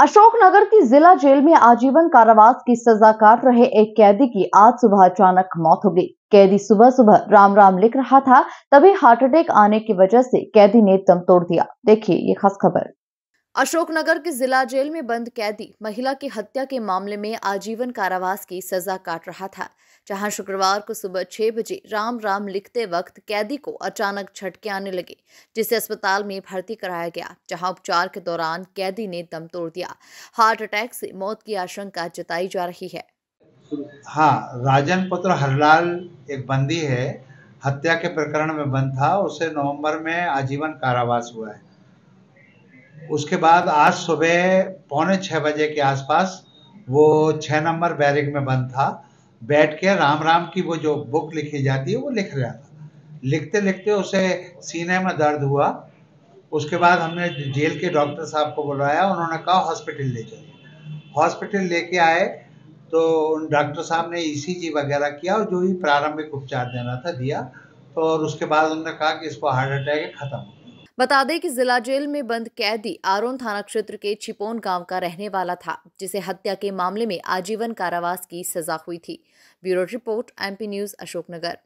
अशोकनगर की जिला जेल में आजीवन कारावास की सजा काट रहे एक कैदी की आज सुबह अचानक मौत हो गई कैदी सुबह सुबह राम राम लिख रहा था तभी हार्ट अटैक आने की वजह से कैदी ने दम तोड़ दिया देखिए ये खास खबर अशोकनगर के जिला जेल में बंद कैदी महिला की हत्या के मामले में आजीवन कारावास की सजा काट रहा था जहां शुक्रवार को सुबह छह बजे राम राम लिखते वक्त कैदी को अचानक झटके आने लगे जिसे अस्पताल में भर्ती कराया गया जहां उपचार के दौरान कैदी ने दम तोड़ दिया हार्ट अटैक से मौत की आशंका जताई जा रही है हाँ राजन पुत्र हरलाल एक बंदी है हत्या के प्रकरण में बंद था उसे नवम्बर में आजीवन कारावास हुआ है उसके बाद आज सुबह पौने छः बजे के आसपास वो छः नंबर बैरिक में बंद था बैठ के राम राम की वो जो बुक लिखी जाती है वो लिख रहा था लिखते लिखते उसे सीने में दर्द हुआ उसके बाद हमने जेल के डॉक्टर साहब को बुलाया उन्होंने कहा हॉस्पिटल ले जाइए हॉस्पिटल लेके आए तो उन डॉक्टर साहब ने ईसीजी e वगैरह किया और जो भी प्रारंभिक उपचार देना था दिया तो और उसके बाद उन्होंने कहा कि इसको हार्ट अटैक खत्म हो बता दें कि जिला जेल में बंद कैदी आरोन थाना क्षेत्र के छिपोन गांव का रहने वाला था जिसे हत्या के मामले में आजीवन कारावास की सजा हुई थी bureau report MP news Ashoknagar